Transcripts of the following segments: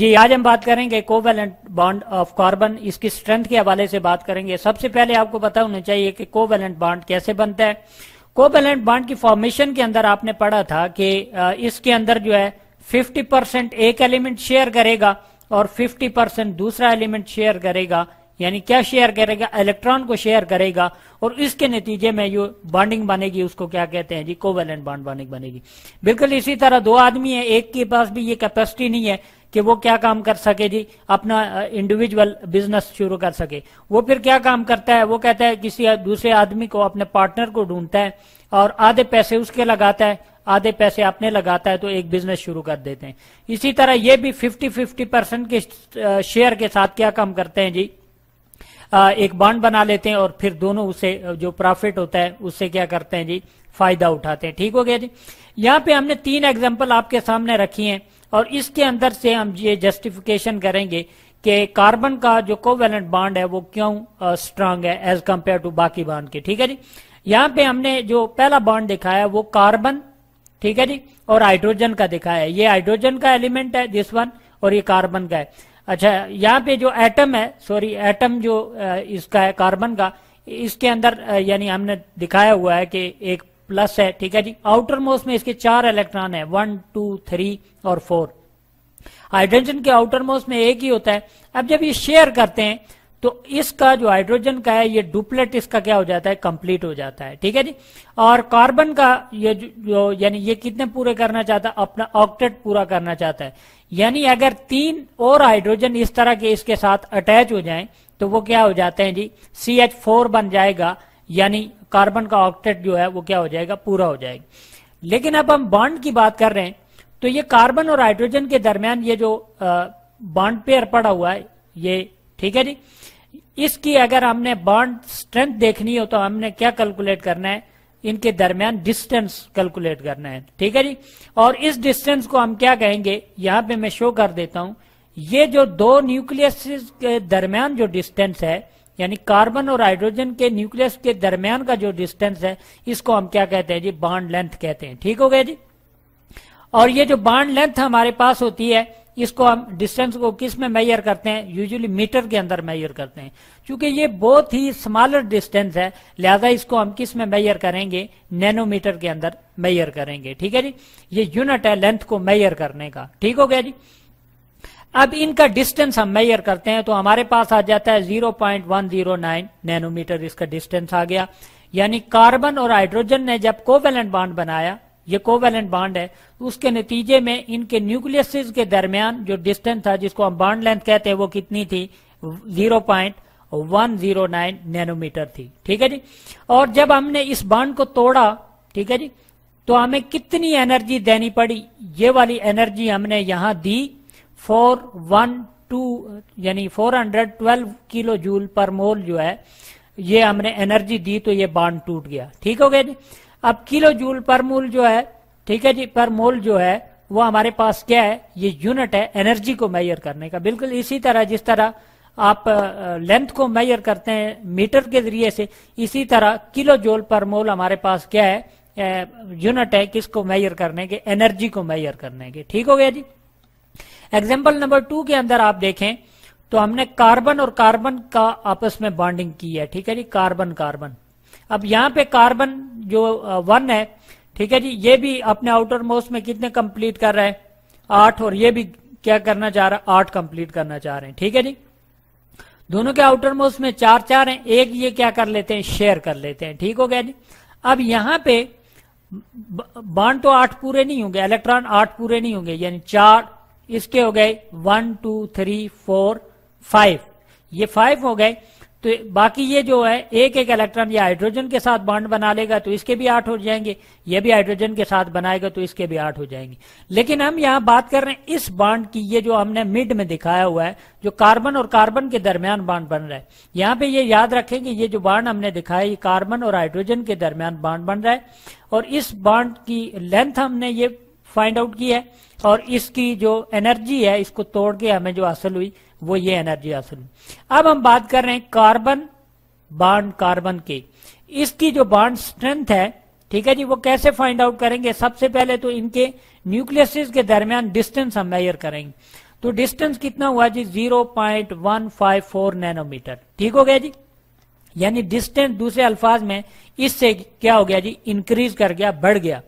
जी आज हम बात करेंगे कोवेलेंट बॉन्ड ऑफ कार्बन इसकी स्ट्रेंथ के हवाले से बात करेंगे सबसे पहले आपको पता होना चाहिए कि कोवेलेंट बॉन्ड कैसे बनता है कोवेलेंट बॉन्ड की फॉर्मेशन के अंदर आपने पढ़ा था कि इसके अंदर जो है 50 परसेंट एक एलिमेंट शेयर करेगा और 50 परसेंट दूसरा एलिमेंट शेयर करेगा यानी क्या शेयर करेगा इलेक्ट्रॉन को शेयर करेगा और इसके नतीजे में जो बॉन्डिंग बनेगी उसको क्या कहते हैं जी कोवेलेंट बॉन्ड बॉन्डिंग बनेगी बिल्कुल इसी तरह दो आदमी है एक के पास भी ये कैपेसिटी नहीं है कि वो क्या काम कर सके जी अपना इंडिविजुअल बिजनेस शुरू कर सके वो फिर क्या काम करता है वो कहता है किसी दूसरे आदमी को अपने पार्टनर को ढूंढता है और आधे पैसे उसके लगाता है आधे पैसे अपने लगाता है तो एक बिजनेस शुरू कर देते हैं इसी तरह ये भी 50 50 परसेंट के शेयर के साथ क्या काम करते हैं जी एक बॉन्ड बना लेते हैं और फिर दोनों उसे जो प्रॉफिट होता है उससे क्या करते हैं जी फायदा उठाते हैं ठीक हो गया जी यहाँ पे हमने तीन एग्जाम्पल आपके सामने रखी हैं और इसके अंदर से हम ये जस्टिफिकेशन करेंगे कि कार्बन का जो कोवेलेंट बाड है वो क्यों स्ट्रांग है एज कंपेयर टू बाकी बाड के ठीक है जी यहाँ पे हमने जो पहला बाड दिखाया है वो कार्बन ठीक है जी और हाइड्रोजन का दिखाया है ये हाइड्रोजन का एलिमेंट है दिस वन और ये कार्बन का है अच्छा यहाँ पे जो एटम है सॉरी एटम जो इसका है कार्बन का इसके अंदर यानी हमने दिखाया हुआ है कि एक प्लस है ठीक है जी आउटर मोस्ट में इसके चार इलेक्ट्रॉन है वन टू थ्री और फोर हाइड्रोजन के आउटर मोस्ट में एक ही होता है अब जब ये शेयर करते हैं तो इसका जो हाइड्रोजन का है ये डुप्लेट इसका क्या हो जाता है कंप्लीट हो जाता है ठीक है जी और कार्बन का ये जो यानी ये कितने पूरे करना चाहता है अपना ऑक्टेट पूरा करना चाहता है यानी अगर तीन और हाइड्रोजन इस तरह के इसके साथ अटैच हो जाए तो वो क्या हो जाते हैं जी सी एच फोर बन जाएगा यानी कार्बन का ऑक्टेट जो है वो क्या हो जाएगा पूरा हो जाएगा लेकिन अब हम बॉन्ड की बात कर रहे हैं तो ये कार्बन और हाइड्रोजन के दरमियान ये जो बॉन्ड पेयर पड़ा हुआ है ये ठीक है जी इसकी अगर हमने बॉन्ड स्ट्रेंथ देखनी हो तो हमने क्या कैलकुलेट करना है इनके दरमियान डिस्टेंस कैलकुलेट करना है ठीक है जी और इस डिस्टेंस को हम क्या कहेंगे यहां पे मैं शो कर देता हूं ये जो दो न्यूक्लियस के दरमियान जो डिस्टेंस है यानी कार्बन और हाइड्रोजन के न्यूक्लियस के दरमियान का जो डिस्टेंस है इसको हम क्या कहते हैं जी बाड लेंथ कहते हैं ठीक हो गया जी और ये जो बाड लेंथ हमारे पास होती है इसको हम डिस्टेंस को किस में मेजर करते हैं यूजुअली मीटर के अंदर मेजर करते हैं क्योंकि ये बहुत ही स्मॉलर डिस्टेंस है लिहाजा इसको हम किस में मेजर करेंगे नैनोमीटर के अंदर मेजर करेंगे ठीक है जी ये यूनिट है लेंथ को मेजर करने का ठीक हो गया जी अब इनका डिस्टेंस हम मेयर करते हैं तो हमारे पास आ जाता है 0.109 नैनोमीटर इसका डिस्टेंस आ गया यानी कार्बन और हाइड्रोजन ने जब कोवेलेंट बांड बनाया ये कोवेलेंट बांड है तो उसके नतीजे में इनके न्यूक्लियस के दरमियान जो डिस्टेंस था जिसको हम बांड लेंथ कहते हैं वो कितनी थी 0.109 नैनोमीटर थी ठीक है जी और जब हमने इस बांड को तोड़ा ठीक है जी तो हमें कितनी एनर्जी देनी पड़ी ये वाली एनर्जी हमने यहां दी फोर वन टू यानी 412 किलो जूल पर मोल जो है ये हमने एनर्जी दी तो ये बांड टूट गया ठीक हो गया जी अब किलो जूल पर मोल जो है ठीक है जी पर मोल जो है वो हमारे पास क्या है ये यूनिट है एनर्जी को मेजर करने का बिल्कुल इसी तरह जिस तरह आप लेंथ को मेजर करते हैं मीटर के जरिए से इसी तरह किलो जोल पर मोल हमारे पास क्या है यूनिट है किसको मेजर करने के एनर्जी को मेजर करने के ठीक हो गया जी एग्जाम्पल नंबर टू के अंदर आप देखें तो हमने कार्बन और कार्बन का आपस में बॉन्डिंग की है ठीक है जी कार्बन कार्बन अब यहाँ पे कार्बन जो वन है ठीक है जी ये भी अपने आउटर मोस्ट में कितने कंप्लीट कर रहा है आठ और ये भी क्या करना चाह रहा है आठ कंप्लीट करना चाह रहे हैं ठीक है जी दोनों के आउटर मोस्ट में चार चार हैं एक ये क्या कर लेते हैं शेयर कर लेते हैं ठीक हो गया जी अब यहां पे बांड तो आठ पूरे नहीं होंगे इलेक्ट्रॉन आठ पूरे नहीं होंगे यानी चार इसके हो गए one two three four five ये फाइव हो गए तो बाकी ये जो है एक एक इलेक्ट्रॉन ये हाइड्रोजन के साथ बॉन्ड बना लेगा तो इसके भी आठ हो जाएंगे ये भी हाइड्रोजन के साथ बनाएगा तो इसके भी आठ हो जाएंगे लेकिन हम यहाँ बात कर रहे हैं इस बॉन्ड की ये जो हमने मिड में दिखाया हुआ है जो कार्बन और कार्बन के दरमियान बॉन्ड बन रहा है यहां पे ये याद रखें कि ये जो बॉन्ड हमने दिखाया ये कार्बन और हाइड्रोजन के दरमियान बॉन्ड बन रहा है और इस बॉन्ड की लेंथ हमने ये फाइंड आउट की है और इसकी जो एनर्जी है इसको तोड़ के हमें जो हासिल हुई वो ये एनर्जी हासिल हुई अब हम बात कर रहे हैं कार्बन बाड कार्बन के इसकी जो बाड स्ट्रेंथ है ठीक है जी वो कैसे फाइंड आउट करेंगे सबसे पहले तो इनके न्यूक्लियस के दरमियान डिस्टेंस हम मेयर करेंगे तो डिस्टेंस कितना हुआ जी 0.154 नैनोमीटर ठीक हो गया जी यानी डिस्टेंस दूसरे अल्फाज में इससे क्या हो गया जी इंक्रीज कर गया बढ़ गया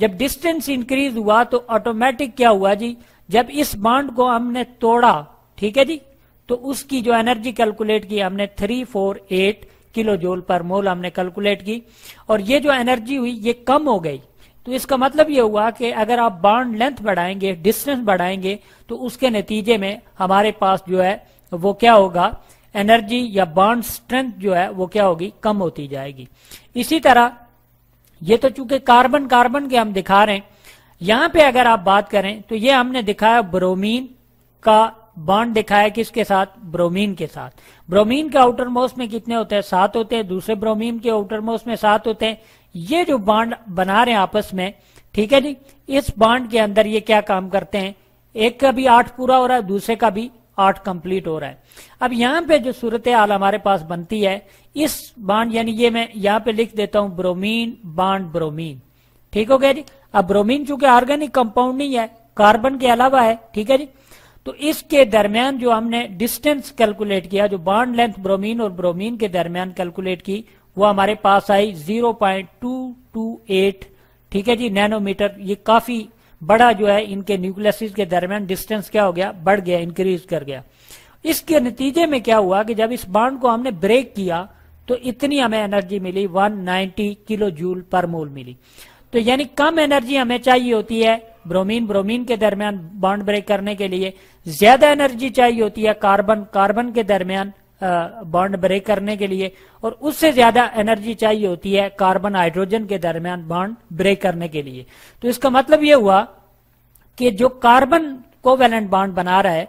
जब डिस्टेंस इंक्रीज हुआ तो ऑटोमेटिक क्या हुआ जी जब इस बाड को हमने तोड़ा ठीक है जी तो उसकी जो एनर्जी कैलकुलेट की हमने थ्री फोर एट किलो जोल पर मोल हमने कैलकुलेट की और ये जो एनर्जी हुई ये कम हो गई तो इसका मतलब ये हुआ कि अगर आप बाड लेंथ बढ़ाएंगे डिस्टेंस बढ़ाएंगे तो उसके नतीजे में हमारे पास जो है वो क्या होगा एनर्जी या बाड स्ट्रेंथ जो है वो क्या होगी कम होती जाएगी इसी तरह ये तो चूंकि कार्बन कार्बन के हम दिखा रहे हैं यहां पे अगर आप बात करें तो ये हमने दिखाया ब्रोमीन का बॉन्ड दिखाया किसके साथ ब्रोमीन के साथ ब्रोमीन के आउटर मोस्ट में कितने होते हैं सात होते हैं दूसरे ब्रोमीन के आउटर मोस्ट में सात होते हैं ये जो बॉन्ड बना रहे हैं आपस में ठीक है जी इस बॉन्ड के अंदर ये क्या काम करते हैं एक का भी आठ पूरा हो रहा है दूसरे का भी आठ कंप्लीट हो रहा है अब यहाँ पे जो सूरत हाल हमारे पास बनती है इस बाड यानी ये मैं यहाँ पे लिख देता हूँ ब्रोमीन बाड ब्रोमीन ठीक हो गया जी अब ब्रोमीन चूंकि ऑर्गेनिक कंपाउंड नहीं है कार्बन के अलावा है ठीक है जी तो इसके दरमियान जो हमने डिस्टेंस कैलकुलेट किया जो बाड लेंथ ब्रोमीन और ब्रोमीन के दरमियान कैलकुलेट की वो हमारे पास आई जीरो ठीक है जी नैनोमीटर ये काफी बड़ा जो है इनके न्यूक्लियसिस के दरमियान डिस्टेंस क्या हो गया बढ़ गया इंक्रीज कर गया इसके नतीजे में क्या हुआ कि जब इस बाड को हमने ब्रेक किया तो इतनी हमें एनर्जी मिली 190 किलो जूल पर मोल मिली तो यानी कम एनर्जी हमें चाहिए होती है ब्रोमीन ब्रोमीन के दरमियान बाड ब्रेक करने के लिए ज्यादा एनर्जी चाहिए होती है कार्बन कार्बन के दरमियान बॉन्ड ब्रेक करने के लिए और उससे ज्यादा एनर्जी चाहिए होती है कार्बन हाइड्रोजन के दरमियान बॉन्ड ब्रेक करने के लिए तो इसका मतलब यह हुआ कि जो कार्बन कोवेलेंट बॉन्ड बना रहा है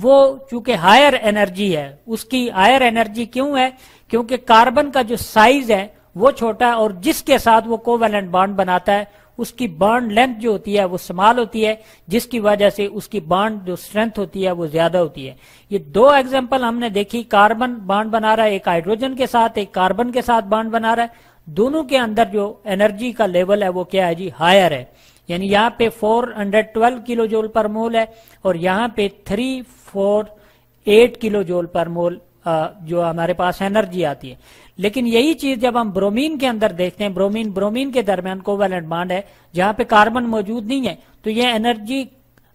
वो चूंकि हायर एनर्जी है उसकी हायर एनर्जी क्यों है क्योंकि कार्बन का जो साइज है वो छोटा है और जिसके साथ वो कोवेलेंट बॉन्ड बनाता है उसकी बॉन्ड लेंथ जो होती है वो समाल होती है जिसकी वजह से उसकी बॉन्ड जो स्ट्रेंथ होती है वो ज्यादा होती है ये दो एग्जाम्पल हमने देखी कार्बन बाड बना रहा है एक हाइड्रोजन के साथ एक कार्बन के साथ बाड बना रहा है दोनों के अंदर जो एनर्जी का लेवल है वो क्या है जी हायर है यानी यहाँ पे 412 किलो जोल पर मोल है और यहाँ पे 348 किलो जोल पर मोल जो हमारे पास एनर्जी आती है लेकिन यही चीज जब हम ब्रोमीन के अंदर देखते हैं ब्रोमीन ब्रोमीन के दरमियान कोवेलेंट बाड है जहां पे कार्बन मौजूद नहीं है तो ये एनर्जी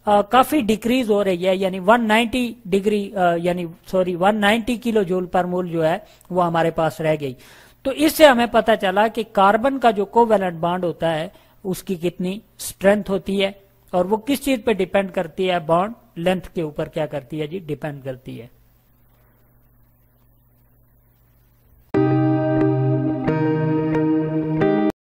आ, काफी डिक्रीज हो रही है यानी 190 डिग्री यानी सॉरी 190 किलो जूल पर मूल जो है वो हमारे पास रह गई तो इससे हमें पता चला कि कार्बन का जो कोवेलेंट बाड होता है उसकी कितनी स्ट्रेंथ होती है और वो किस चीज पे डिपेंड करती है बॉन्ड लेंथ के ऊपर क्या करती है जी डिपेंड करती है